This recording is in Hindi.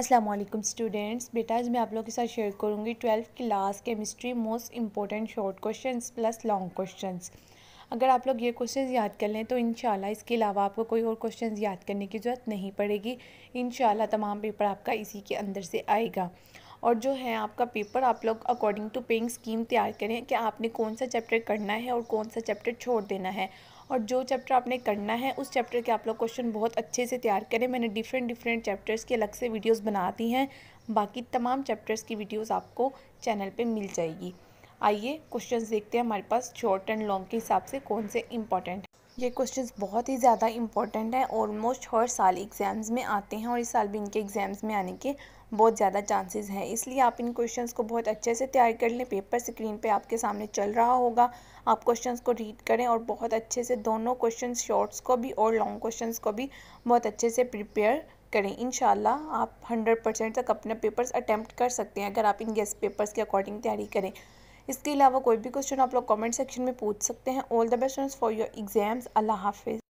अस्सलाम वालेकुम स्टूडेंट्स बेटा आज मैं आप लोगों के साथ शेयर करूँगी twelfth class chemistry most important short questions plus long questions अगर आप लोग ये क्वेश्चन याद कर लें तो इन इसके अलावा आपको कोई और क्वेश्चन याद करने की ज़रूरत नहीं पड़ेगी इन तमाम पेपर आपका इसी के अंदर से आएगा और जो है आपका पेपर आप लोग अकॉर्डिंग टू पेइंग स्कीम तैयार करें कि आपने कौन सा चैप्टर करना है और कौन सा चैप्टर छोड़ देना है और जो चैप्टर आपने करना है उस चैप्टर के आप लोग क्वेश्चन बहुत अच्छे से तैयार करें मैंने डिफरेंट डिफरेंट चैप्टर्स की अलग से वीडियोज़ बना दी हैं बाकी तमाम चैप्टर्स की वीडियोज़ आपको चैनल पर मिल जाएगी आइए क्वेश्चंस देखते हैं हमारे पास शॉर्ट एंड लॉन्ग के हिसाब से कौन से इंपॉर्टेंट ये क्वेश्चन बहुत ही ज़्यादा इंपॉर्टेंट है ऑलमोस्ट हर साल एग्ज़ाम्स में आते हैं और इस साल भी इनके एग्ज़ाम्स में आने के बहुत ज़्यादा चांसेस हैं इसलिए आप इन क्वेश्चंस को बहुत अच्छे से तैयार कर लें पेपर स्क्रीन पे आपके सामने चल रहा होगा आप क्वेश्चंस को रीड करें और बहुत अच्छे से दोनों क्वेश्चन शॉर्ट्स को भी और लॉन्ग क्वेश्चंस को भी बहुत अच्छे से प्रिपेयर करें इन आप हंड्रेड तक अपने पेपर्स अटैम्प्ट कर सकते हैं अगर आप इन गेस्ट पेपर्स के अकॉर्डिंग तैयारी करें इसके अलावा कोई भी क्वेश्चन आप लोग कमेंट सेक्शन में पूछ सकते हैं all the best for your exams अल्लाह हाफिज़